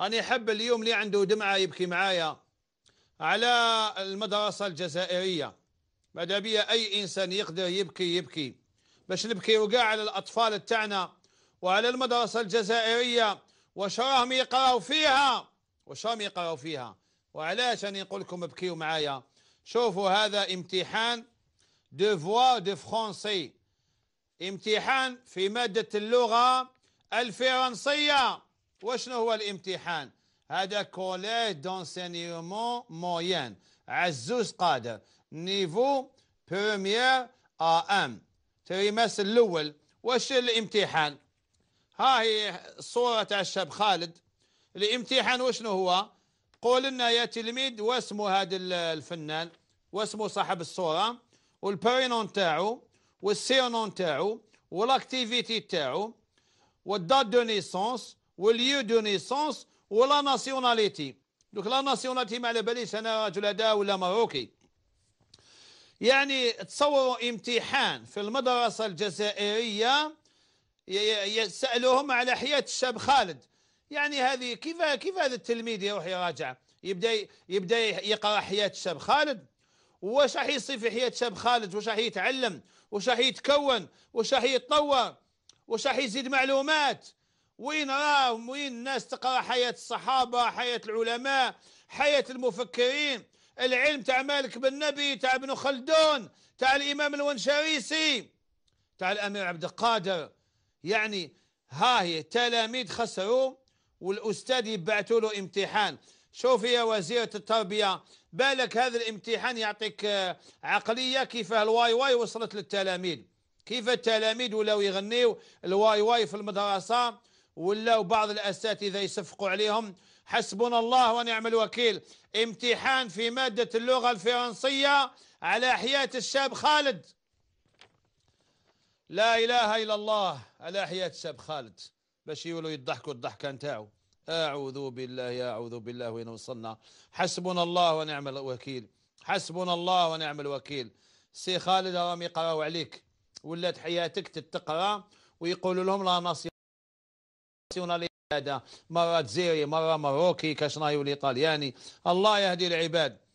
أنا أحب اليوم لي عنده دمعة يبكي معايا على المدرسة الجزائرية ماذا بيا أي إنسان يقدر يبكي يبكي باش نبكيو كاع على الأطفال تاعنا وعلى المدرسة الجزائرية واش راهم يقراو فيها واش راهم يقراو فيها وعلاش أنا نقول لكم ابكيو معايا شوفوا هذا امتحان دفوا دو فرونسي امتحان في مادة اللغة الفرنسية وشنو هو الامتحان هذا كوليج دونسينيومون موين عزوز قادر نيفو بروميير ا ام تريمس الاول وش الامتحان ها هي صورة الشاب خالد الامتحان وشنو هو قول لنا يا تلميذ واسمو هذا الفنان واسمه صاحب الصورة والبرينون تاعو والسيرنون تاعو والاكتيفيتي تاعو والدات دو نيسونس واليو دو نيسونس ولا ناسيوناليتي دوك لا ناسيوناليتي ما على باليش انا رجل هذا ولا ماروكي يعني تصوروا امتحان في المدرسه الجزائريه يسالوهم على حياه الشاب خالد يعني هذه كيف كيف هذا التلميذ يروح يراجع يبدا يبدا يقرا حياه الشاب خالد واش راح يصير في حياه الشاب خالد واش راح يتعلم واش راح يتكون واش راح يتطور واش راح يزيد معلومات وين راهم وين الناس تقرا حياه الصحابه حياه العلماء حياه المفكرين العلم تاع مالك بن نبي تاع ابن خلدون تاع الامام الونشريسي تاع الامير عبد القادر يعني ها هي تلاميذ خسروا والاستاذ يبعثوا له امتحان شوف يا وزيرة التربية بالك هذا الامتحان يعطيك آه، عقلية كيف الواي واي وصلت للتلاميذ كيف التلاميذ ولاو يغنيو الواي واي في المدرسة ولا وبعض الأساتذة يصفقوا عليهم حسبنا الله ونعم الوكيل امتحان في مادة اللغة الفرنسية على حياة الشاب خالد لا إله إلا الله على حياة الشاب خالد باش يولوا يضحكوا الضحكة نتاعو أعوذ بالله أعوذ بالله وين وصلنا حسبنا الله ونعم الوكيل حسبنا الله ونعم الوكيل سي خالد راهم يقراو عليك ولات حياتك تتقرا ويقولوا لهم لا نصيب ناسيونالي مرة جزيري مرة مروكي كشنايو الإيطالياني الله يهدي العباد